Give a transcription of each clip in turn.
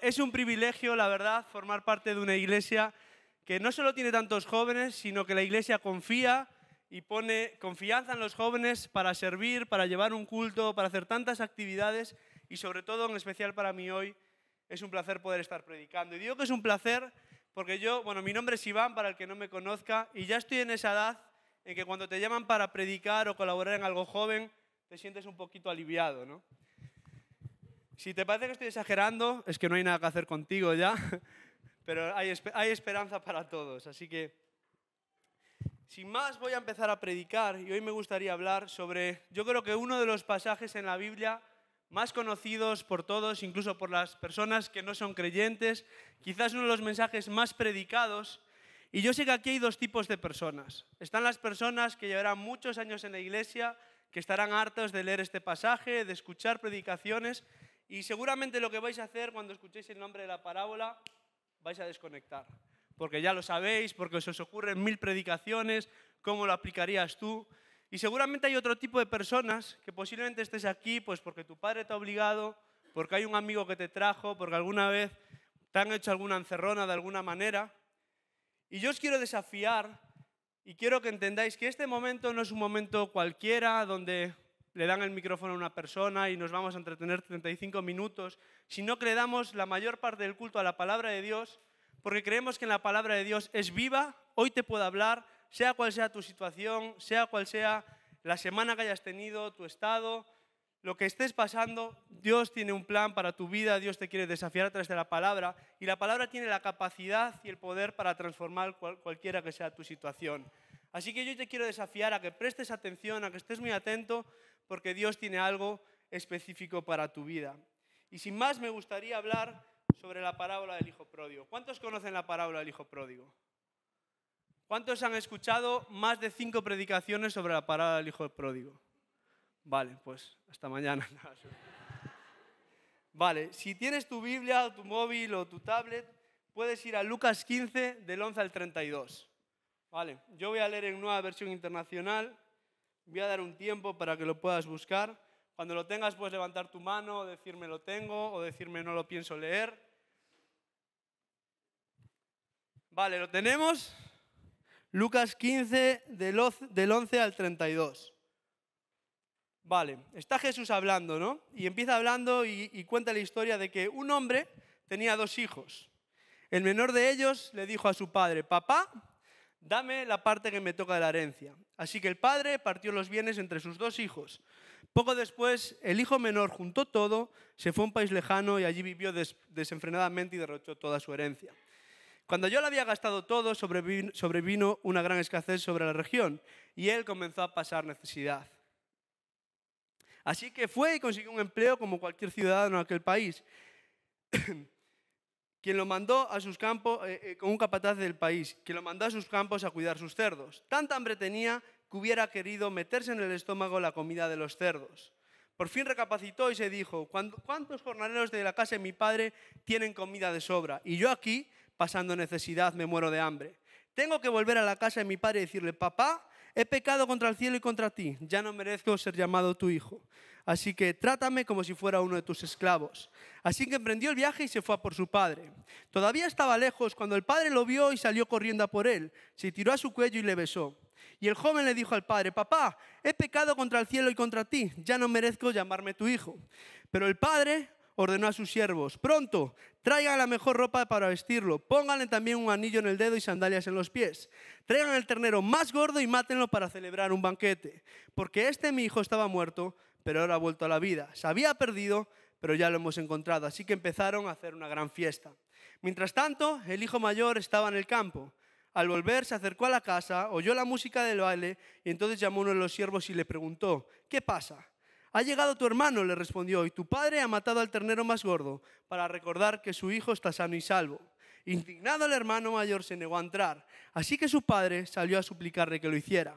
Es un privilegio, la verdad, formar parte de una iglesia que no solo tiene tantos jóvenes, sino que la iglesia confía y pone confianza en los jóvenes para servir, para llevar un culto, para hacer tantas actividades y sobre todo, en especial para mí hoy, es un placer poder estar predicando. Y digo que es un placer porque yo, bueno, mi nombre es Iván, para el que no me conozca, y ya estoy en esa edad en que cuando te llaman para predicar o colaborar en algo joven, te sientes un poquito aliviado, ¿no? Si te parece que estoy exagerando, es que no hay nada que hacer contigo ya, pero hay, hay esperanza para todos. Así que, sin más, voy a empezar a predicar y hoy me gustaría hablar sobre, yo creo que uno de los pasajes en la Biblia más conocidos por todos, incluso por las personas que no son creyentes, quizás uno de los mensajes más predicados. Y yo sé que aquí hay dos tipos de personas. Están las personas que llevarán muchos años en la iglesia, que estarán hartos de leer este pasaje, de escuchar predicaciones, y seguramente lo que vais a hacer cuando escuchéis el nombre de la parábola, vais a desconectar. Porque ya lo sabéis, porque se os ocurren mil predicaciones, cómo lo aplicarías tú. Y seguramente hay otro tipo de personas que posiblemente estés aquí pues porque tu padre te ha obligado, porque hay un amigo que te trajo, porque alguna vez te han hecho alguna encerrona de alguna manera. Y yo os quiero desafiar y quiero que entendáis que este momento no es un momento cualquiera donde le dan el micrófono a una persona y nos vamos a entretener 35 minutos, sino que le damos la mayor parte del culto a la palabra de Dios, porque creemos que en la palabra de Dios es viva, hoy te puedo hablar, sea cual sea tu situación, sea cual sea la semana que hayas tenido, tu estado, lo que estés pasando, Dios tiene un plan para tu vida, Dios te quiere desafiar a través de la palabra y la palabra tiene la capacidad y el poder para transformar cualquiera que sea tu situación. Así que yo te quiero desafiar a que prestes atención, a que estés muy atento porque Dios tiene algo específico para tu vida. Y sin más, me gustaría hablar sobre la parábola del Hijo Pródigo. ¿Cuántos conocen la parábola del Hijo Pródigo? ¿Cuántos han escuchado más de cinco predicaciones sobre la parábola del Hijo Pródigo? Vale, pues hasta mañana. Vale, si tienes tu Biblia o tu móvil o tu tablet, puedes ir a Lucas 15 del 11 al 32. Vale, yo voy a leer en nueva versión internacional Voy a dar un tiempo para que lo puedas buscar. Cuando lo tengas puedes levantar tu mano, decirme lo tengo o decirme no lo pienso leer. Vale, ¿lo tenemos? Lucas 15 del 11 al 32. Vale, está Jesús hablando, ¿no? Y empieza hablando y, cuenta la historia de que un hombre tenía dos hijos. El menor de ellos le dijo a su padre, papá, dame la parte que me toca de la herencia. Así que el padre partió los bienes entre sus dos hijos. Poco después, el hijo menor juntó todo, se fue a un país lejano y allí vivió desenfrenadamente y derrochó toda su herencia. Cuando yo lo había gastado todo, sobrevino, una gran escasez sobre la región y él comenzó a pasar necesidad. Así que fue y consiguió un empleo como cualquier ciudadano de aquel país. quien lo mandó a sus campos eh, eh, con un capataz del país, quien lo mandó a sus campos a cuidar sus cerdos. Tanta hambre tenía que hubiera querido meterse en el estómago la comida de los cerdos. Por fin recapacitó y se dijo, ¿cuántos jornaleros de la casa de mi padre tienen comida de sobra? Y yo aquí, pasando necesidad, me muero de hambre. Tengo que volver a la casa de mi padre y decirle, papá, he pecado contra el cielo y contra ti, ya no merezco ser llamado tu hijo así que trátame como si fuera uno de tus esclavos. Así que emprendió el viaje y se fue a por su padre. Todavía estaba lejos cuando el padre lo vio y salió corriendo por él, se tiró a su cuello y le besó. Y el joven le dijo al padre, papá, he pecado contra el cielo y contra ti, ya no merezco llamarme tu hijo. Pero el padre ordenó a sus siervos, pronto, traigan la mejor ropa para vestirlo, pónganle también un anillo en el dedo y sandalias en los pies, traigan el ternero más gordo y mátenlo para celebrar un banquete, porque este mi hijo estaba muerto pero ahora ha vuelto a la vida. Se había perdido, pero ya lo hemos encontrado. Así que empezaron a hacer una gran fiesta. Mientras tanto, el hijo mayor estaba en el campo. Al volver se acercó a la casa, oyó la música del baile y entonces llamó uno de los siervos y le preguntó, ¿qué pasa? Ha llegado tu hermano, le respondió, y tu padre ha matado al ternero más gordo para recordar que su hijo está sano y salvo. Indignado el hermano mayor se negó a entrar, así que su padre salió a suplicarle que lo hiciera.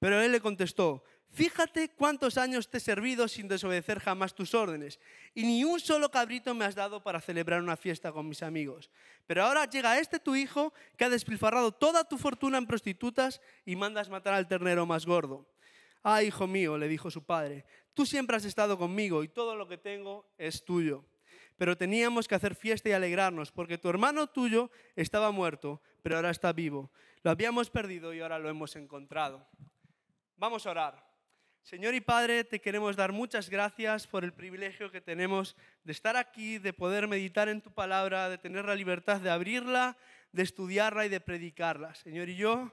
Pero él le contestó, Fíjate cuántos años te he servido sin desobedecer jamás tus órdenes, y ni un solo cabrito me has dado para celebrar una fiesta con mis amigos. Pero ahora llega este tu hijo que ha despilfarrado toda tu fortuna en prostitutas y mandas matar al ternero más gordo. Ah, hijo mío, le dijo su padre, tú siempre has estado conmigo y todo lo que tengo es tuyo. Pero teníamos que hacer fiesta y alegrarnos, porque tu hermano tuyo estaba muerto, pero ahora está vivo. Lo habíamos perdido y ahora lo hemos encontrado. Vamos a orar. Señor y Padre, te queremos dar muchas gracias por el privilegio que tenemos de estar aquí, de poder meditar en tu palabra, de tener la libertad de abrirla, de estudiarla y de predicarla. Señor, y yo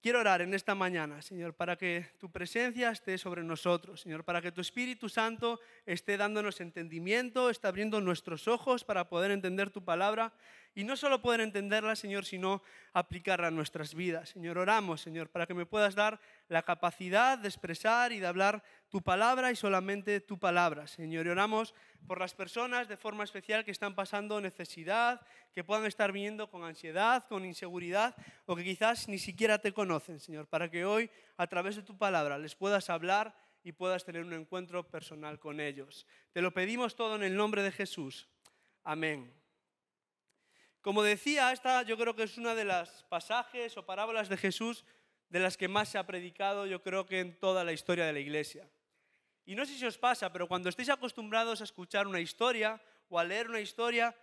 quiero orar en esta mañana, Señor, para que tu presencia esté sobre nosotros, Señor, para que tu Espíritu Santo esté dándonos entendimiento, esté abriendo nuestros ojos para poder entender tu palabra y no solo poder entenderla, Señor, sino aplicarla a nuestras vidas. Señor, oramos, Señor, para que me puedas dar la capacidad de expresar y de hablar tu palabra y solamente tu palabra, Señor. oramos por las personas de forma especial que están pasando necesidad, que puedan estar viendo con ansiedad, con inseguridad o que quizás ni siquiera te conocen, Señor, para que hoy a través de tu palabra les puedas hablar y puedas tener un encuentro personal con ellos. Te lo pedimos todo en el nombre de Jesús. Amén. Como decía, esta yo creo que es una de las pasajes o parábolas de Jesús de las que más se ha predicado, yo creo que en toda la historia de la iglesia. Y no sé si os pasa, pero cuando estéis acostumbrados a escuchar una historia o a leer una historia,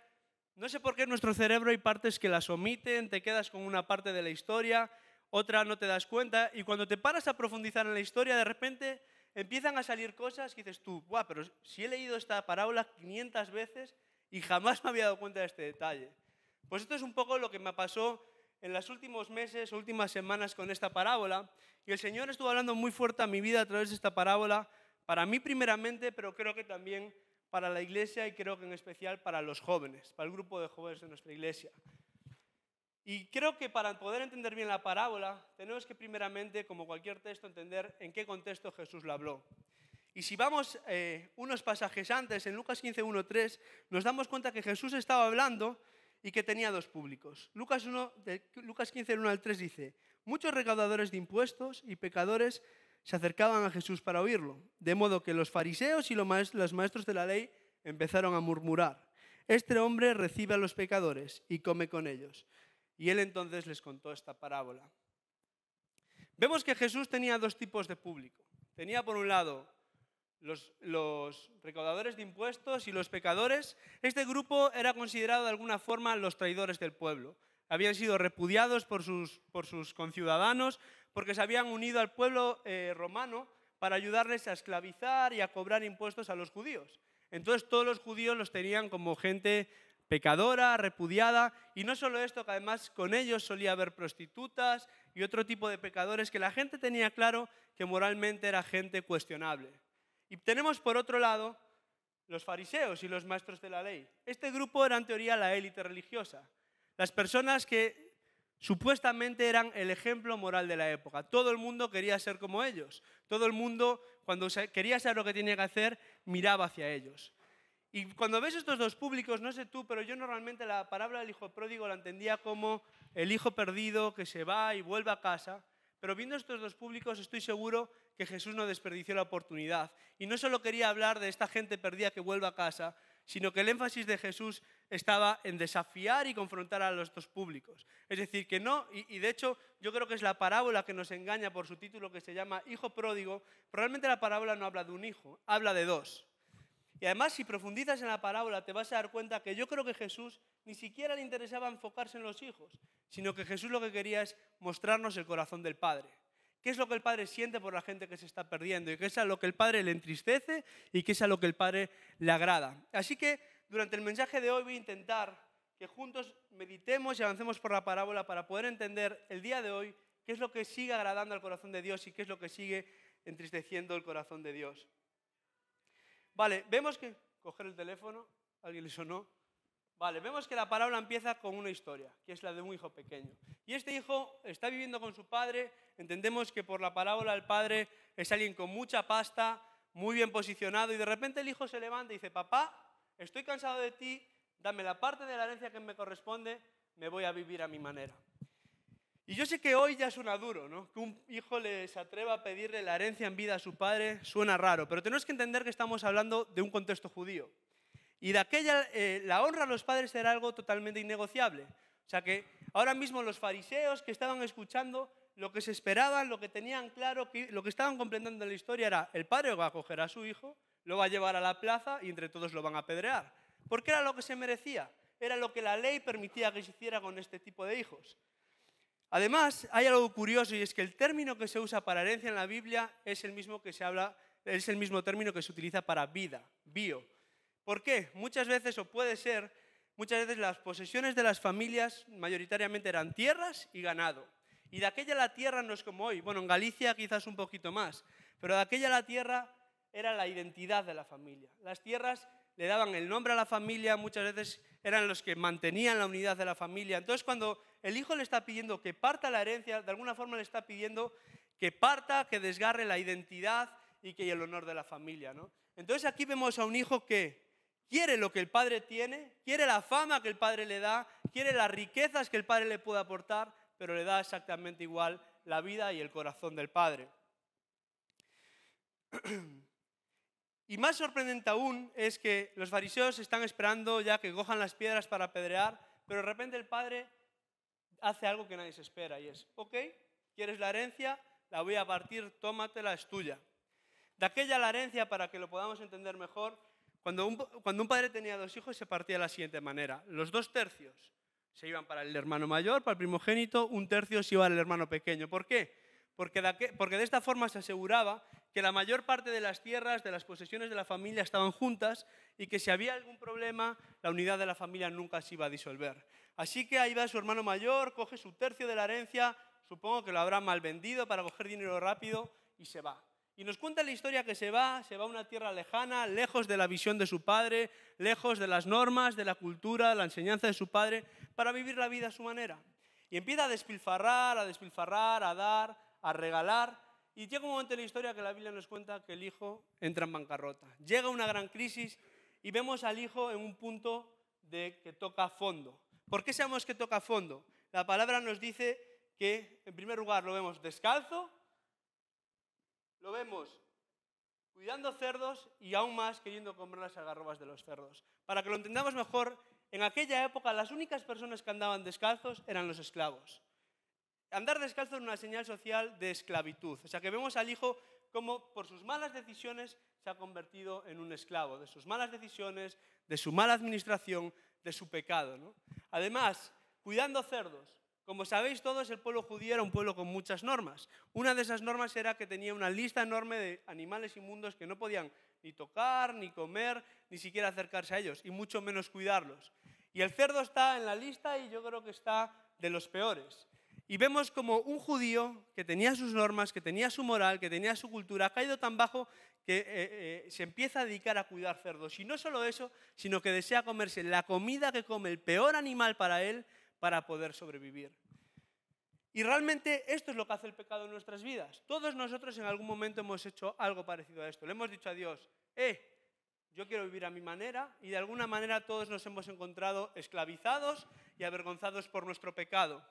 no sé por qué en nuestro cerebro hay partes que las omiten, te quedas con una parte de la historia, otra no te das cuenta, y cuando te paras a profundizar en la historia, de repente empiezan a salir cosas que dices tú, guau, pero si he leído esta parábola 500 veces y jamás me había dado cuenta de este detalle. Pues esto es un poco lo que me pasó en los últimos meses, últimas semanas con esta parábola. Y el Señor estuvo hablando muy fuerte a mi vida a través de esta parábola, para mí primeramente, pero creo que también para la iglesia y creo que en especial para los jóvenes, para el grupo de jóvenes de nuestra iglesia. Y creo que para poder entender bien la parábola, tenemos que primeramente, como cualquier texto, entender en qué contexto Jesús la habló. Y si vamos eh, unos pasajes antes, en Lucas 15, 3, nos damos cuenta que Jesús estaba hablando y que tenía dos públicos. Lucas, 15, 1 al 3 dice, muchos recaudadores de impuestos y pecadores se acercaban a Jesús para oírlo, de modo que los fariseos y los maestros de la ley empezaron a murmurar, este hombre recibe a los pecadores y come con ellos. Y él entonces les contó esta parábola. Vemos que Jesús tenía dos tipos de público. Tenía por un lado los, recaudadores de impuestos y los pecadores, este grupo era considerado de alguna forma los traidores del pueblo. Habían sido repudiados por sus, conciudadanos porque se habían unido al pueblo eh, romano para ayudarles a esclavizar y a cobrar impuestos a los judíos. Entonces todos los judíos los tenían como gente pecadora, repudiada, y no solo esto, que además con ellos solía haber prostitutas y otro tipo de pecadores que la gente tenía claro que moralmente era gente cuestionable. Y tenemos por otro lado los fariseos y los maestros de la ley. Este grupo era en teoría la élite religiosa, las personas que supuestamente eran el ejemplo moral de la época. Todo el mundo quería ser como ellos. Todo el mundo, cuando quería saber lo que tenía que hacer, miraba hacia ellos. Y cuando ves estos dos públicos, no sé tú, pero yo normalmente la palabra del hijo pródigo la entendía como el hijo perdido que se va y vuelve a casa. Pero viendo estos dos públicos, estoy seguro que Jesús no desperdició la oportunidad. Y no solo quería hablar de esta gente perdida que vuelva a casa, sino que el énfasis de Jesús estaba en desafiar y confrontar a los dos públicos. Es decir, que no, y, de hecho yo creo que es la parábola que nos engaña por su título que se llama Hijo Pródigo, probablemente la parábola no habla de un hijo, habla de dos. Y además si profundizas en la parábola te vas a dar cuenta que yo creo que Jesús ni siquiera le interesaba enfocarse en los hijos, sino que Jesús lo que quería es mostrarnos el corazón del Padre. ¿Qué es lo que el Padre siente por la gente que se está perdiendo? Y qué es a lo que el Padre le entristece y qué es a lo que el Padre le agrada. Así que durante el mensaje de hoy voy a intentar que juntos meditemos y avancemos por la parábola para poder entender el día de hoy qué es lo que sigue agradando al corazón de Dios y qué es lo que sigue entristeciendo el corazón de Dios. Vale, vemos que coger el teléfono, ¿alguien le sonó? Vale, vemos que la parábola empieza con una historia, que es la de un hijo pequeño. Y este hijo está viviendo con su padre, entendemos que por la parábola el padre es alguien con mucha pasta, muy bien posicionado, y de repente el hijo se levanta y dice, papá, estoy cansado de ti, dame la parte de la herencia que me corresponde, me voy a vivir a mi manera. Y yo sé que hoy ya suena duro, ¿no? Que un hijo se atreva a pedirle la herencia en vida a su padre suena raro, pero tenemos que entender que estamos hablando de un contexto judío. Y de aquella, eh, la honra a los padres era algo totalmente innegociable. O sea que ahora mismo los fariseos que estaban escuchando, lo que se esperaban, lo que tenían claro, lo que estaban comprendiendo en la historia era, el padre va a coger a su hijo, lo va a llevar a la plaza y entre todos lo van a apedrear. Porque era lo que se merecía, era lo que la ley permitía que se hiciera con este tipo de hijos. Además, hay algo curioso y es que el término que se usa para herencia en la Biblia es el mismo que se habla, es el mismo término que se utiliza para vida, bio. ¿Por qué? Muchas veces, o puede ser, muchas veces las posesiones de las familias mayoritariamente eran tierras y ganado. Y de aquella la tierra no es como hoy, bueno, en Galicia quizás un poquito más, pero de aquella la tierra era la identidad de la familia. Las tierras le daban el nombre a la familia, muchas veces eran los que mantenían la unidad de la familia. Entonces, cuando el hijo le está pidiendo que parta la herencia, de alguna forma le está pidiendo que parta, que desgarre la identidad y que el honor de la familia, Entonces, aquí vemos a un hijo que quiere lo que el padre tiene, quiere la fama que el padre le da, quiere las riquezas que el padre le puede aportar, pero le da exactamente igual la vida y el corazón del padre. Y más sorprendente aún es que los fariseos están esperando ya que cojan las piedras para apedrear, pero de repente el padre hace algo que nadie se espera y es, ok, ¿quieres la herencia? La voy a partir, tómatela, es tuya. De aquella la herencia, para que lo podamos entender mejor, cuando un, padre tenía dos hijos se partía de la siguiente manera. Los dos tercios se iban para el hermano mayor, para el primogénito, un tercio se iba al hermano pequeño. ¿Por qué? Porque de, esta forma se aseguraba que la mayor parte de las tierras, de las posesiones de la familia estaban juntas y que si había algún problema, la unidad de la familia nunca se iba a disolver. Así que ahí va su hermano mayor, coge su tercio de la herencia, supongo que lo habrá mal vendido para coger dinero rápido y se va. Y nos cuenta la historia que se va, se va a una tierra lejana, lejos de la visión de su padre, lejos de las normas, de la cultura, la enseñanza de su padre, para vivir la vida a su manera. Y empieza a despilfarrar, a despilfarrar, a dar, a regalar. Y llega un momento en la historia que la Biblia nos cuenta que el hijo entra en bancarrota. Llega una gran crisis y vemos al hijo en un punto de que toca fondo. ¿Por qué sabemos que toca fondo? La palabra nos dice que, en primer lugar, lo vemos descalzo, lo vemos cuidando cerdos y aún más queriendo comer las agarrobas de los cerdos. Para que lo entendamos mejor, en aquella época las únicas personas que andaban descalzos eran los esclavos. Andar descalzo es una señal social de esclavitud. O sea que vemos al hijo como por sus malas decisiones se ha convertido en un esclavo, de sus malas decisiones, de su mala administración, de su pecado. Además, cuidando cerdos, como sabéis todos, el pueblo judío era un pueblo con muchas normas. Una de esas normas era que tenía una lista enorme de animales inmundos que no podían ni tocar, ni comer, ni siquiera acercarse a ellos, y mucho menos cuidarlos. Y el cerdo está en la lista y yo creo que está de los peores. Y vemos como un judío que tenía sus normas, que tenía su moral, que tenía su cultura, ha caído tan bajo que eh, eh, se empieza a dedicar a cuidar cerdos. Y no solo eso, sino que desea comerse la comida que come el peor animal para él para poder sobrevivir. Y realmente esto es lo que hace el pecado en nuestras vidas. Todos nosotros en algún momento hemos hecho algo parecido a esto. Le hemos dicho a Dios, eh, yo quiero vivir a mi manera y de alguna manera todos nos hemos encontrado esclavizados y avergonzados por nuestro pecado.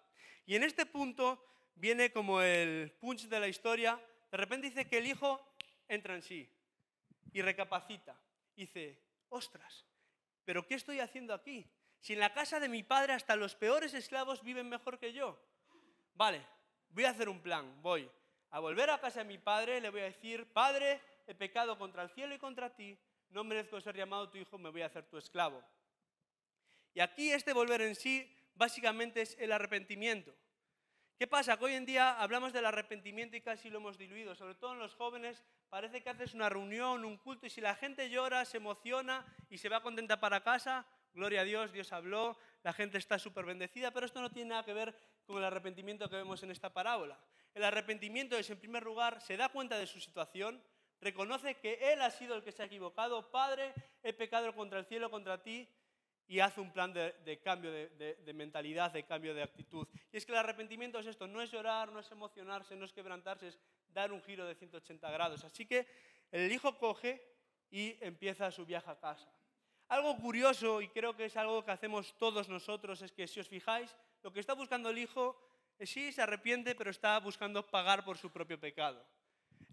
Y en este punto viene como el punch de la historia. De repente dice que el hijo entra en sí y recapacita. Dice, ostras, pero ¿qué estoy haciendo aquí? Si en la casa de mi padre hasta los peores esclavos viven mejor que yo. Vale, voy a hacer un plan, voy a volver a casa de mi padre, le voy a decir, Padre, he pecado contra el cielo y contra ti, no merezco ser llamado tu hijo, me voy a hacer tu esclavo. Y aquí este volver en sí básicamente es el arrepentimiento. ¿Qué pasa? Que hoy en día hablamos del arrepentimiento y casi lo hemos diluido, sobre todo en los jóvenes. Parece que haces una reunión, un culto y si la gente llora, se emociona y se va contenta para casa, gloria a Dios, Dios habló, la gente está súper bendecida, pero esto no tiene nada que ver con el arrepentimiento que vemos en esta parábola. El arrepentimiento es, en primer lugar, se da cuenta de su situación, reconoce que Él ha sido el que se ha equivocado, Padre, he pecado contra el cielo, contra ti, y hace un plan de, cambio de, de, mentalidad, de cambio de actitud. Y es que el arrepentimiento es esto, no es llorar, no es emocionarse, no es quebrantarse, es dar un giro de 180 grados. Así que el hijo coge y empieza su viaje a casa. Algo curioso, y creo que es algo que hacemos todos nosotros, es que si os fijáis, lo que está buscando el hijo es eh, sí se arrepiente, pero está buscando pagar por su propio pecado.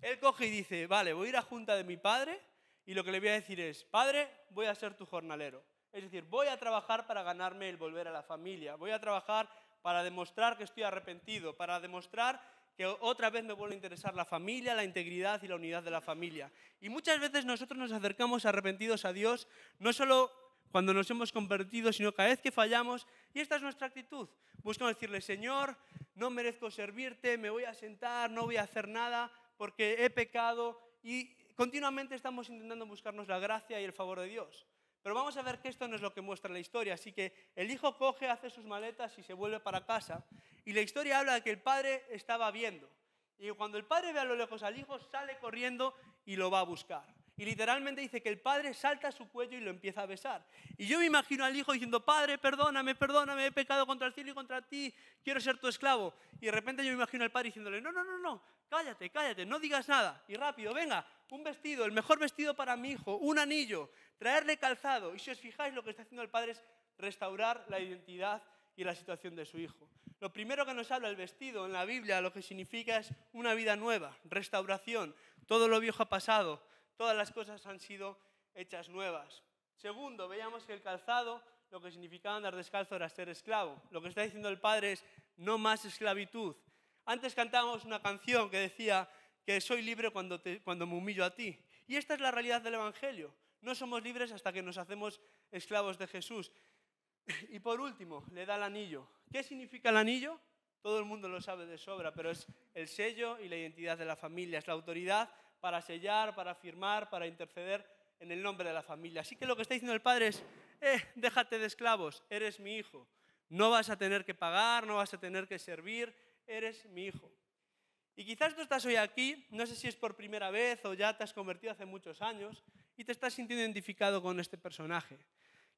Él coge y dice, vale, voy a ir a junta de mi padre y lo que le voy a decir es, padre, voy a ser tu jornalero. Es decir, voy a trabajar para ganarme el volver a la familia, voy a trabajar para demostrar que estoy arrepentido, para demostrar que otra vez me vuelve a interesar la familia, la integridad y la unidad de la familia. Y muchas veces nosotros nos acercamos arrepentidos a Dios, no solo cuando nos hemos convertido, sino cada vez que fallamos. Y esta es nuestra actitud. Buscamos decirle, Señor, no merezco servirte, me voy a sentar, no voy a hacer nada, porque he pecado. Y continuamente estamos intentando buscarnos la gracia y el favor de Dios. Pero vamos a ver que esto no es lo que muestra la historia. Así que el hijo coge, hace sus maletas y se vuelve para casa. Y la historia habla de que el padre estaba viendo. Y cuando el padre ve a lo lejos al hijo, sale corriendo y lo va a buscar. Y literalmente dice que el padre salta a su cuello y lo empieza a besar. Y yo me imagino al hijo diciendo, padre, perdóname, perdóname, he pecado contra el cielo y contra ti, quiero ser tu esclavo. Y de repente yo me imagino al padre diciéndole, no, no, no, no, cállate, cállate, no digas nada. Y rápido, venga, un vestido, el mejor vestido para mi hijo, un anillo, traerle calzado. Y si os fijáis, lo que está haciendo el padre es restaurar la identidad y la situación de su hijo. Lo primero que nos habla el vestido en la Biblia lo que significa es una vida nueva, restauración. Todo lo viejo ha pasado, todas las cosas han sido hechas nuevas. Segundo, veíamos que el calzado lo que significaba andar descalzo era ser esclavo. Lo que está diciendo el Padre es no más esclavitud. Antes cantábamos una canción que decía que soy libre cuando, cuando me humillo a ti. Y esta es la realidad del Evangelio. No somos libres hasta que nos hacemos esclavos de Jesús. Y por último, le da el anillo. ¿Qué significa el anillo? Todo el mundo lo sabe de sobra, pero es el sello y la identidad de la familia, es la autoridad para sellar, para firmar, para interceder en el nombre de la familia. Así que lo que está diciendo el padre es, eh, déjate de esclavos, eres mi hijo. No vas a tener que pagar, no vas a tener que servir, eres mi hijo. Y quizás tú estás hoy aquí, no sé si es por primera vez o ya te has convertido hace muchos años y te estás sintiendo identificado con este personaje.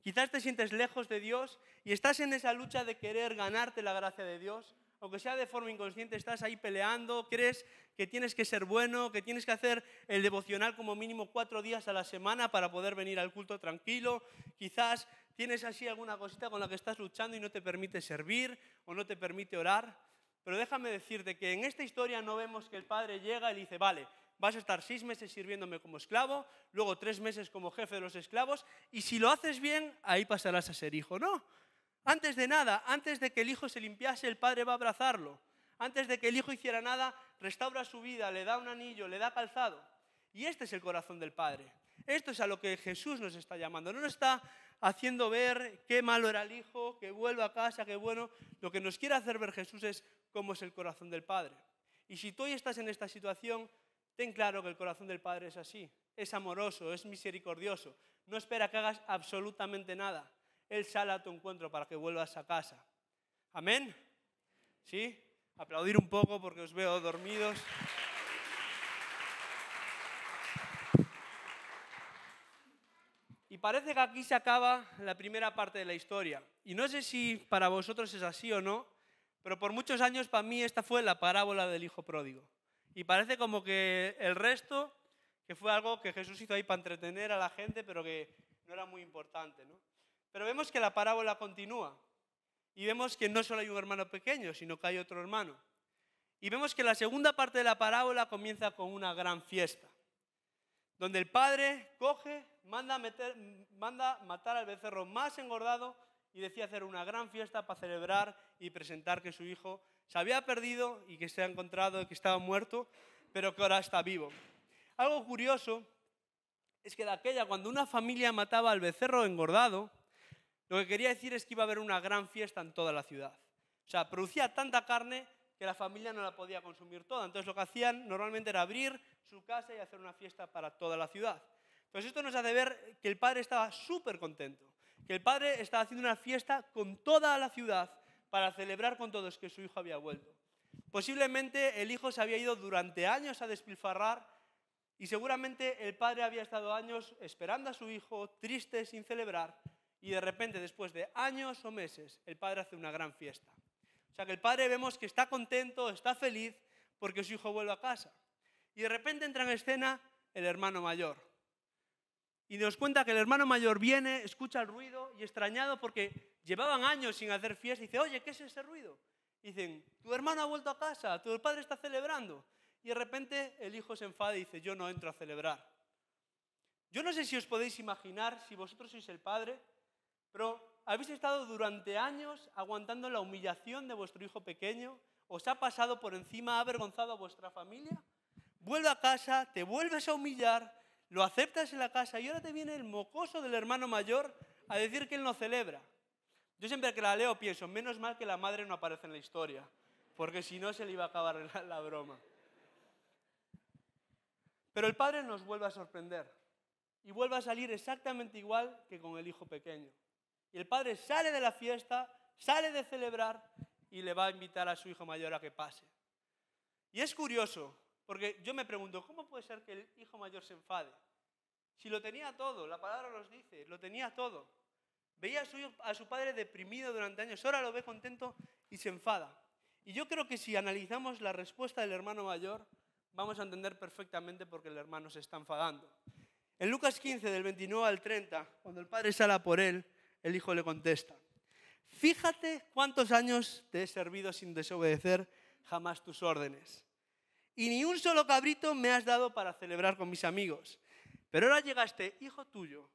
Quizás te sientes lejos de Dios y estás en esa lucha de querer ganarte la gracia de Dios, aunque sea de forma inconsciente, estás ahí peleando, crees que tienes que ser bueno, que tienes que hacer el devocional como mínimo cuatro días a la semana para poder venir al culto tranquilo. Quizás tienes así alguna cosita con la que estás luchando y no te permite servir o no te permite orar. Pero déjame decirte que en esta historia no vemos que el padre llega y le dice, vale, vas a estar seis meses sirviéndome como esclavo, luego tres meses como jefe de los esclavos, y si lo haces bien, ahí pasarás a ser hijo. No, antes de nada, antes de que el hijo se limpiase, el padre va a abrazarlo. Antes de que el hijo hiciera nada, restaura su vida, le da un anillo, le da calzado. Y este es el corazón del padre. Esto es a lo que Jesús nos está llamando. No nos está haciendo ver qué malo era el hijo, que vuelva a casa, qué bueno. Lo que nos quiere hacer ver Jesús es cómo es el corazón del padre. Y si tú hoy estás en esta situación, Ten claro que el corazón del Padre es así. Es amoroso, es misericordioso. No espera que hagas absolutamente nada. Él sale a tu encuentro para que vuelvas a casa. Amén. ¿Sí? Aplaudir un poco porque os veo dormidos. Y parece que aquí se acaba la primera parte de la historia. Y no sé si para vosotros es así o no, pero por muchos años para mí esta fue la parábola del hijo pródigo. Y parece como que el resto, que fue algo que Jesús hizo ahí para entretener a la gente, pero que no era muy importante. Pero vemos que la parábola continúa. Y vemos que no solo hay un hermano pequeño, sino que hay otro hermano. Y vemos que la segunda parte de la parábola comienza con una gran fiesta, donde el padre coge, manda, meter, manda matar al becerro más engordado y decía hacer una gran fiesta para celebrar y presentar que su hijo se había perdido y que se ha encontrado que estaba muerto, pero que ahora está vivo. Algo curioso es que de aquella, cuando una familia mataba al becerro engordado, lo que quería decir es que iba a haber una gran fiesta en toda la ciudad. O sea, producía tanta carne que la familia no la podía consumir toda. Entonces lo que hacían normalmente era abrir su casa y hacer una fiesta para toda la ciudad. Entonces esto nos hace ver que el padre estaba súper contento, que el padre estaba haciendo una fiesta con toda la ciudad para celebrar con todos que su hijo había vuelto. Posiblemente el hijo se había ido durante años a despilfarrar y seguramente el padre había estado años esperando a su hijo, triste, sin celebrar, y de repente, después de años o meses, el padre hace una gran fiesta. O sea que el padre vemos que está contento, está feliz porque su hijo vuelve a casa. Y de repente entra en escena el hermano mayor. Y nos cuenta que el hermano mayor viene, escucha el ruido y extrañado porque llevaban años sin hacer fiesta y dice, oye, ¿qué es ese ruido? dicen, tu hermano ha vuelto a casa, tu padre está celebrando. Y de repente el hijo se enfada y dice, yo no entro a celebrar. Yo no sé si os podéis imaginar, si vosotros sois el padre, pero habéis estado durante años aguantando la humillación de vuestro hijo pequeño, os ha pasado por encima, ha avergonzado a vuestra familia, vuelve a casa, te vuelves a humillar, lo aceptas en la casa y ahora te viene el mocoso del hermano mayor a decir que él no celebra. Yo siempre que la leo pienso, menos mal que la madre no aparece en la historia, porque si no se le iba a acabar la, broma. Pero el padre nos vuelve a sorprender y vuelve a salir exactamente igual que con el hijo pequeño. Y el padre sale de la fiesta, sale de celebrar y le va a invitar a su hijo mayor a que pase. Y es curioso, porque yo me pregunto, ¿cómo puede ser que el hijo mayor se enfade? Si lo tenía todo, la palabra nos dice, lo tenía todo. Veía a su, padre deprimido durante años, ahora lo ve contento y se enfada. Y yo creo que si analizamos la respuesta del hermano mayor, vamos a entender perfectamente por qué el hermano se está enfadando. En Lucas 15, del 29 al 30, cuando el padre sale por él, el hijo le contesta, fíjate cuántos años te he servido sin desobedecer jamás tus órdenes. Y ni un solo cabrito me has dado para celebrar con mis amigos. Pero ahora llegaste, hijo tuyo,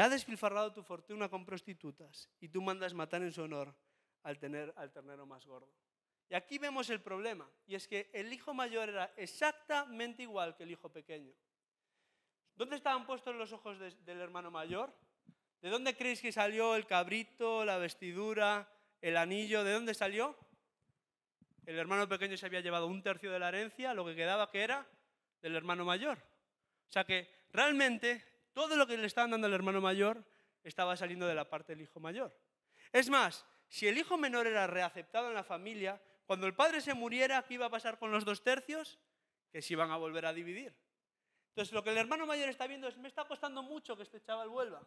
ha despilfarrado tu fortuna con prostitutas y tú mandas matar en su honor al, tener, al ternero más gordo. Y aquí vemos el problema, y es que el hijo mayor era exactamente igual que el hijo pequeño. ¿Dónde estaban puestos los ojos del hermano mayor? ¿De dónde creéis que salió el cabrito, la vestidura, el anillo? ¿De dónde salió? El hermano pequeño se había llevado un tercio de la herencia, lo que quedaba que era del hermano mayor. O sea que realmente todo lo que le estaban dando al hermano mayor estaba saliendo de la parte del hijo mayor. Es más, si el hijo menor era reaceptado en la familia, cuando el padre se muriera, ¿qué iba a pasar con los dos tercios? Que se iban a volver a dividir. Entonces, lo que el hermano mayor está viendo es, me está costando mucho que este chaval vuelva.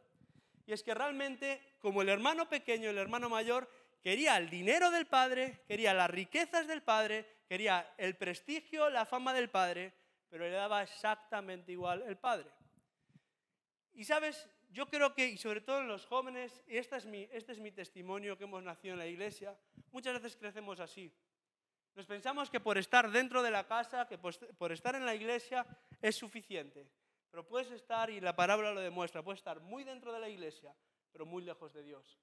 Y es que realmente, como el hermano pequeño, el hermano mayor, quería el dinero del padre, quería las riquezas del padre, quería el prestigio, la fama del padre, pero le daba exactamente igual el padre. Y sabes, yo creo que, y sobre todo en los jóvenes, y este es, mi, este es mi testimonio que hemos nacido en la iglesia, muchas veces crecemos así. Nos pensamos que por estar dentro de la casa, que por estar en la iglesia es suficiente. Pero puedes estar, y la palabra lo demuestra, puedes estar muy dentro de la iglesia, pero muy lejos de Dios.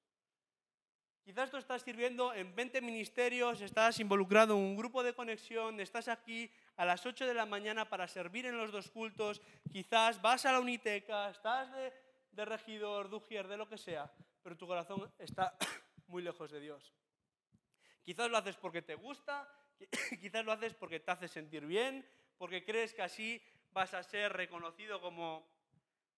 Quizás tú estás sirviendo en 20 ministerios, estás involucrado en un grupo de conexión, estás aquí, a las 8 de la mañana para servir en los dos cultos, quizás vas a la uniteca, estás de, de regidor, de lo que sea, pero tu corazón está muy lejos de Dios. Quizás lo haces porque te gusta, quizás lo haces porque te hace sentir bien, porque crees que así vas a ser reconocido como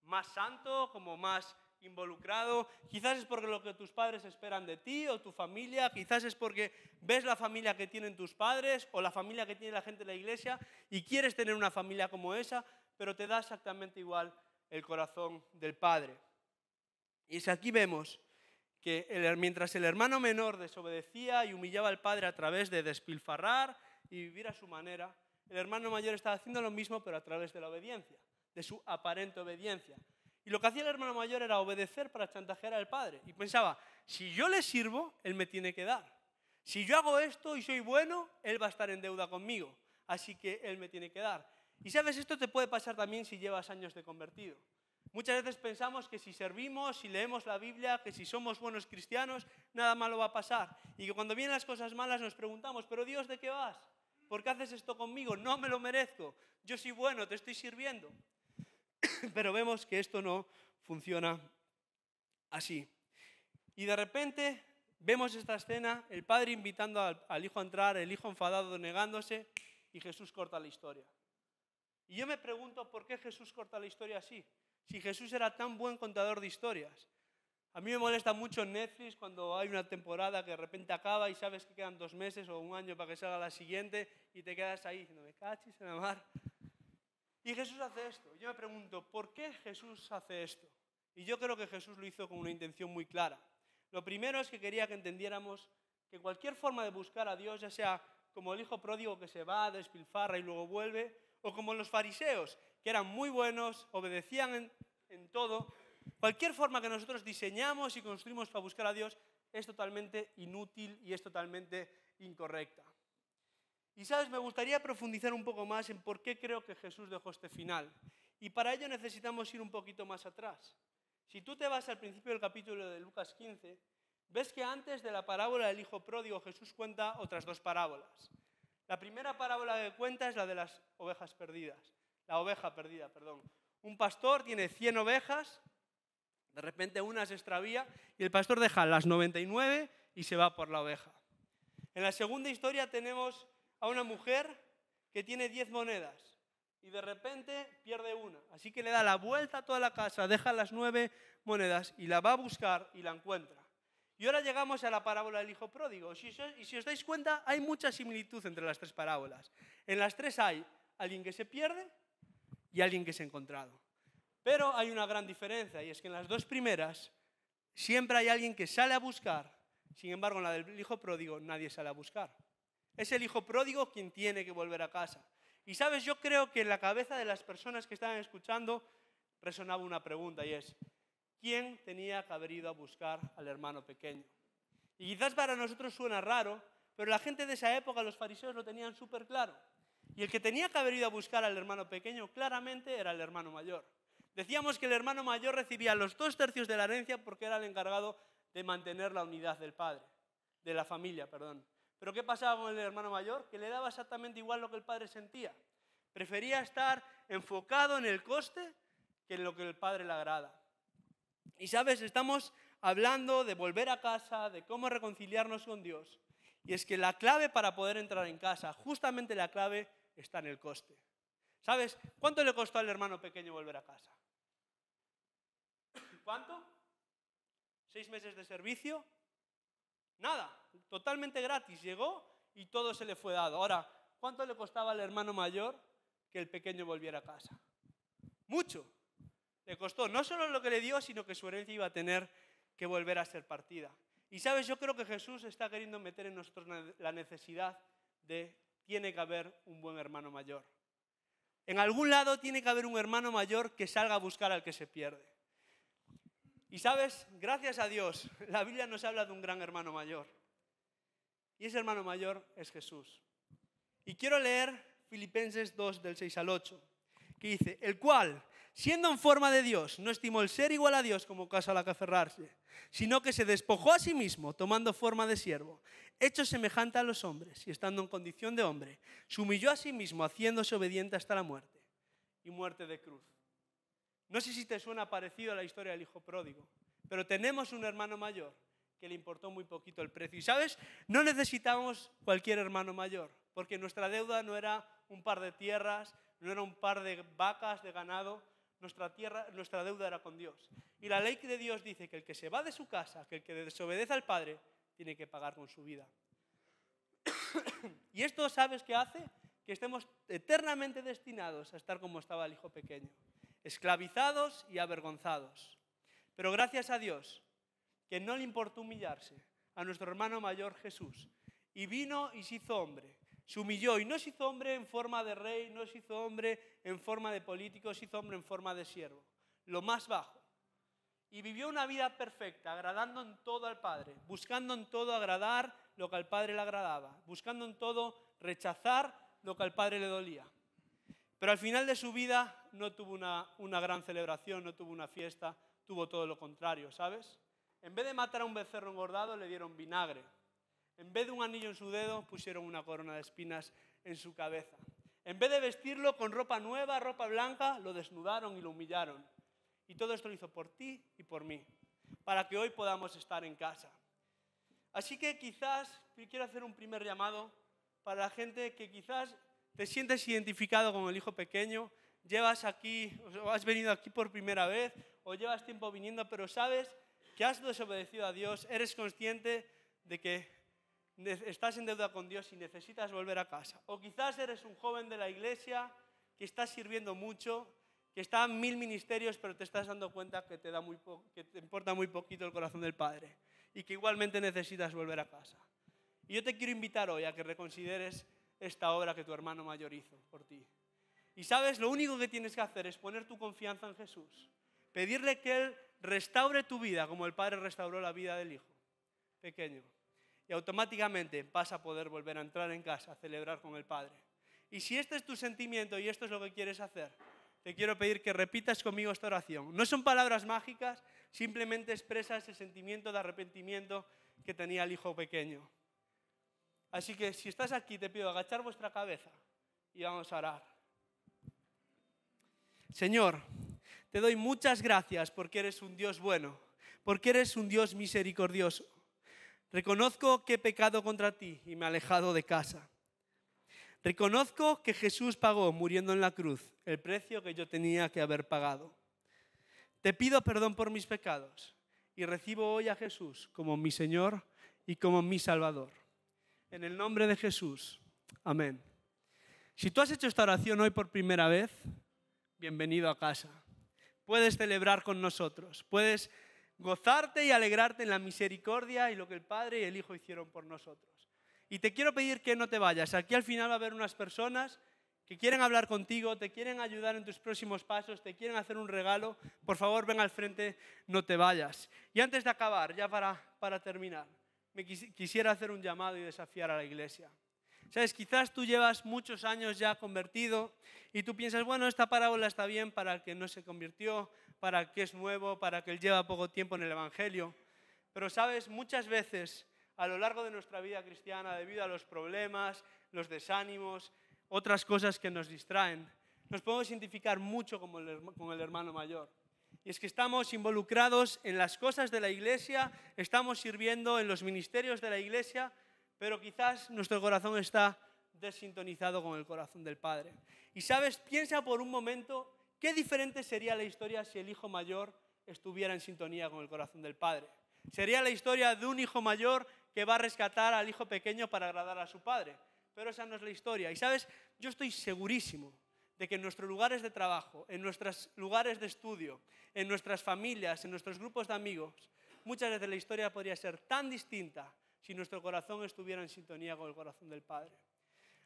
más santo, como más involucrado, quizás es porque lo que tus padres esperan de ti o tu familia, quizás es porque ves la familia que tienen tus padres o la familia que tiene la gente de la iglesia y quieres tener una familia como esa, pero te da exactamente igual el corazón del padre. Y es aquí vemos que mientras el hermano menor desobedecía y humillaba al padre a través de despilfarrar y vivir a su manera, el hermano mayor estaba haciendo lo mismo pero a través de la obediencia, de su aparente obediencia. Y lo que hacía el hermano mayor era obedecer para chantajear al padre. Y pensaba, si yo le sirvo, él me tiene que dar. Si yo hago esto y soy bueno, él va a estar en deuda conmigo. Así que él me tiene que dar. Y sabes, esto te puede pasar también si llevas años de convertido. Muchas veces pensamos que si servimos, si leemos la Biblia, que si somos buenos cristianos, nada malo va a pasar. Y que cuando vienen las cosas malas nos preguntamos, pero Dios, ¿de qué vas? ¿Por qué haces esto conmigo? No me lo merezco. Yo soy bueno, te estoy sirviendo. Pero vemos que esto no funciona así. Y de repente vemos esta escena, el padre invitando al, hijo a entrar, el hijo enfadado negándose, y Jesús corta la historia. Y yo me pregunto por qué Jesús corta la historia así, si Jesús era tan buen contador de historias. A mí me molesta mucho Netflix cuando hay una temporada que de repente acaba y sabes que quedan dos meses o un año para que salga la siguiente y te quedas ahí diciendo, me cachis en la mar, y Jesús hace esto. Yo me pregunto, ¿por qué Jesús hace esto? Y yo creo que Jesús lo hizo con una intención muy clara. Lo primero es que quería que entendiéramos que cualquier forma de buscar a Dios, ya sea como el hijo pródigo que se va, despilfarra y luego vuelve, o como los fariseos, que eran muy buenos, obedecían en, en todo, cualquier forma que nosotros diseñamos y construimos para buscar a Dios es totalmente inútil y es totalmente incorrecta. Y sabes, me gustaría profundizar un poco más en por qué creo que Jesús dejó este final. Y para ello necesitamos ir un poquito más atrás. Si tú te vas al principio del capítulo de Lucas 15, ves que antes de la parábola del Hijo Pródigo Jesús cuenta otras dos parábolas. La primera parábola que cuenta es la de las ovejas perdidas, la oveja perdida, perdón. Un pastor tiene 100 ovejas, de repente una se extravía y el pastor deja las 99 y se va por la oveja. En la segunda historia tenemos a una mujer que tiene 10 monedas y de repente pierde una. Así que le da la vuelta a toda la casa, deja las nueve monedas y la va a buscar y la encuentra. Y ahora llegamos a la parábola del hijo pródigo. Y si os dais cuenta, hay mucha similitud entre las tres parábolas. En las tres hay alguien que se pierde y alguien que se ha encontrado. Pero hay una gran diferencia y es que en las dos primeras siempre hay alguien que sale a buscar. Sin embargo, en la del hijo pródigo nadie sale a buscar. Es el hijo pródigo quien tiene que volver a casa. Y sabes, yo creo que en la cabeza de las personas que estaban escuchando resonaba una pregunta y es, ¿quién tenía que haber ido a buscar al hermano pequeño? Y quizás para nosotros suena raro, pero la gente de esa época, los fariseos, lo tenían súper claro. Y el que tenía que haber ido a buscar al hermano pequeño claramente era el hermano mayor. Decíamos que el hermano mayor recibía los dos tercios de la herencia porque era el encargado de mantener la unidad del padre, de la familia, perdón. Pero ¿qué pasaba con el hermano mayor? Que le daba exactamente igual lo que el padre sentía. Prefería estar enfocado en el coste que en lo que el padre le agrada. Y sabes, estamos hablando de volver a casa, de cómo reconciliarnos con Dios. Y es que la clave para poder entrar en casa, justamente la clave, está en el coste. ¿Sabes? ¿Cuánto le costó al hermano pequeño volver a casa? ¿Cuánto? ¿Seis meses de servicio? Nada, totalmente gratis. Llegó y todo se le fue dado. Ahora, ¿cuánto le costaba al hermano mayor que el pequeño volviera a casa? Mucho. Le costó no solo lo que le dio, sino que su herencia iba a tener que volver a ser partida. Y sabes, yo creo que Jesús está queriendo meter en nosotros la necesidad de tiene que haber un buen hermano mayor. En algún lado tiene que haber un hermano mayor que salga a buscar al que se pierde. Y sabes, gracias a Dios, la Biblia nos habla de un gran hermano mayor. Y ese hermano mayor es Jesús. Y quiero leer Filipenses 2 del 6 al 8, que dice, el cual, siendo en forma de Dios, no estimó el ser igual a Dios como casa a la que aferrarse, sino que se despojó a sí mismo, tomando forma de siervo, hecho semejante a los hombres y estando en condición de hombre, se humilló a sí mismo, haciéndose obediente hasta la muerte y muerte de cruz. No sé si te suena parecido a la historia del hijo pródigo, pero tenemos un hermano mayor que le importó muy poquito el precio. Y sabes, no necesitamos cualquier hermano mayor, porque nuestra deuda no era un par de tierras, no era un par de vacas, de ganado, nuestra, tierra, nuestra deuda era con Dios. Y la ley de Dios dice que el que se va de su casa, que el que desobedece al Padre, tiene que pagar con su vida. y esto, ¿sabes qué hace? Que estemos eternamente destinados a estar como estaba el hijo pequeño esclavizados y avergonzados. Pero gracias a Dios, que no le importó humillarse a nuestro hermano mayor Jesús, y vino y se hizo hombre, se humilló, y no se hizo hombre en forma de rey, no se hizo hombre en forma de político, se hizo hombre en forma de siervo, lo más bajo. Y vivió una vida perfecta, agradando en todo al Padre, buscando en todo agradar lo que al Padre le agradaba, buscando en todo rechazar lo que al Padre le dolía. Pero al final de su vida no tuvo una, gran celebración, no tuvo una fiesta, tuvo todo lo contrario, ¿sabes? En vez de matar a un becerro engordado, le dieron vinagre. En vez de un anillo en su dedo, pusieron una corona de espinas en su cabeza. En vez de vestirlo con ropa nueva, ropa blanca, lo desnudaron y lo humillaron. Y todo esto lo hizo por ti y por mí, para que hoy podamos estar en casa. Así que quizás quiero hacer un primer llamado para la gente que quizás te sientes identificado con el hijo pequeño llevas aquí, o has venido aquí por primera vez, o llevas tiempo viniendo, pero sabes que has desobedecido a Dios, eres consciente de que estás en deuda con Dios y necesitas volver a casa. O quizás eres un joven de la iglesia que está sirviendo mucho, que está en mil ministerios, pero te estás dando cuenta que te, que te importa muy poquito el corazón del Padre y que igualmente necesitas volver a casa. Y yo te quiero invitar hoy a que reconsideres esta obra que tu hermano mayor hizo por ti. Y sabes, lo único que tienes que hacer es poner tu confianza en Jesús, pedirle que Él restaure tu vida como el Padre restauró la vida del Hijo pequeño. Y automáticamente vas a poder volver a entrar en casa, a celebrar con el Padre. Y si este es tu sentimiento y esto es lo que quieres hacer, te quiero pedir que repitas conmigo esta oración. No son palabras mágicas, simplemente expresa ese sentimiento de arrepentimiento que tenía el hijo pequeño. Así que si estás aquí, te pido agachar vuestra cabeza y vamos a orar. Señor, te doy muchas gracias porque eres un Dios bueno, porque eres un Dios misericordioso. Reconozco que he pecado contra ti y me he alejado de casa. Reconozco que Jesús pagó muriendo en la cruz el precio que yo tenía que haber pagado. Te pido perdón por mis pecados y recibo hoy a Jesús como mi Señor y como mi Salvador. En el nombre de Jesús. Amén. Si tú has hecho esta oración hoy por primera vez, bienvenido a casa. Puedes celebrar con nosotros, puedes gozarte y alegrarte en la misericordia y lo que el Padre y el Hijo hicieron por nosotros. Y te quiero pedir que no te vayas. Aquí al final va a haber unas personas que quieren hablar contigo, te quieren ayudar en tus próximos pasos, te quieren hacer un regalo. Por favor, ven al frente, no te vayas. Y antes de acabar, ya para, para terminar, me quisiera hacer un llamado y desafiar a la iglesia. Sabes, quizás tú llevas muchos años ya convertido y tú piensas, bueno, esta parábola está bien para el que no se convirtió, para el que es nuevo, para el que lleva poco tiempo en el Evangelio. Pero sabes, muchas veces a lo largo de nuestra vida cristiana, debido a los problemas, los desánimos, otras cosas que nos distraen, nos podemos identificar mucho con el hermano mayor. Y es que estamos involucrados en las cosas de la iglesia, estamos sirviendo en los ministerios de la iglesia, pero quizás nuestro corazón está desintonizado con el corazón del Padre. Y sabes, piensa por un momento qué diferente sería la historia si el hijo mayor estuviera en sintonía con el corazón del Padre. Sería la historia de un hijo mayor que va a rescatar al hijo pequeño para agradar a su padre. Pero esa no es la historia. Y sabes, yo estoy segurísimo de que en nuestros lugares de trabajo, en nuestros lugares de estudio, en nuestras familias, en nuestros grupos de amigos, muchas veces la historia podría ser tan distinta si nuestro corazón estuviera en sintonía con el corazón del Padre.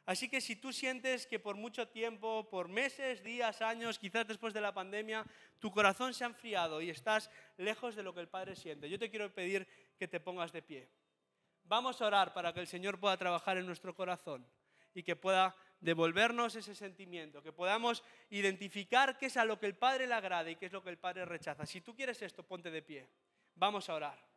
Así que si tú sientes que por mucho tiempo, por meses, días, años, quizás después de la pandemia, tu corazón se ha enfriado y estás lejos de lo que el Padre siente, yo te quiero pedir que te pongas de pie. Vamos a orar para que el Señor pueda trabajar en nuestro corazón y que pueda devolvernos ese sentimiento, que podamos identificar qué es a lo que el Padre le agrada y qué es lo que el Padre rechaza. Si tú quieres esto, ponte de pie. Vamos a orar.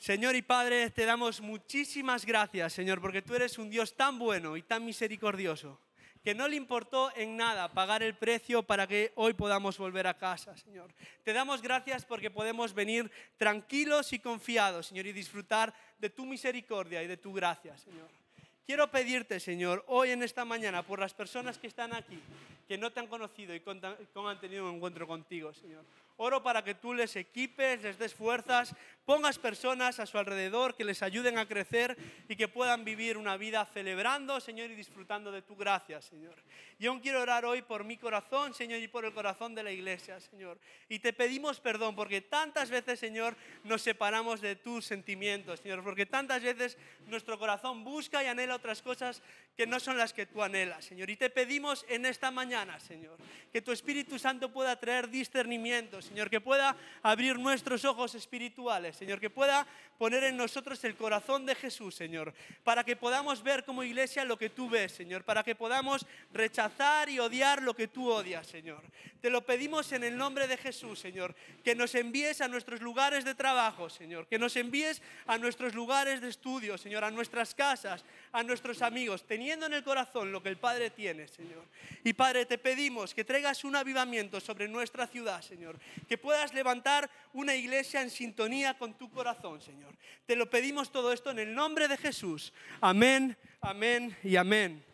Señor y Padre, te damos muchísimas gracias, Señor, porque tú eres un Dios tan bueno y tan misericordioso, que no le importó en nada pagar el precio para que hoy podamos volver a casa, Señor. Te damos gracias porque podemos venir tranquilos y confiados, Señor, y disfrutar de tu misericordia y de tu gracia, Señor. Quiero pedirte, Señor, hoy en esta mañana, por las personas que están aquí, que no te han conocido y con, han tenido un encuentro contigo, Señor. Oro para que tú les equipes, les des fuerzas, pongas personas a su alrededor que les ayuden a crecer y que puedan vivir una vida celebrando, Señor, y disfrutando de tu gracia, Señor. Yo aún quiero orar hoy por mi corazón, Señor, y por el corazón de la iglesia, Señor. Y te pedimos perdón porque tantas veces, Señor, nos separamos de tus sentimientos, Señor, porque tantas veces nuestro corazón busca y anhela otras cosas que no son las que tú anhelas, Señor. Y te pedimos en esta mañana, Señor, que tu Espíritu Santo pueda traer discernimiento, Señor, que pueda abrir nuestros ojos espirituales, Señor, que pueda poner en nosotros el corazón de Jesús, Señor, para que podamos ver como iglesia lo que tú ves, Señor, para que podamos rechazar y odiar lo que tú odias, Señor. Te lo pedimos en el nombre de Jesús, Señor, que nos envíes a nuestros lugares de trabajo, Señor, que nos envíes a nuestros lugares de estudio, Señor, a nuestras casas, a nuestros amigos, teniendo en el corazón lo que el Padre tiene, Señor. Y Padre, te pedimos que traigas un avivamiento sobre nuestra ciudad, Señor, que puedas levantar una iglesia en sintonía con tu corazón, Señor. Te lo pedimos todo esto en el nombre de Jesús. Amén, amén y amén.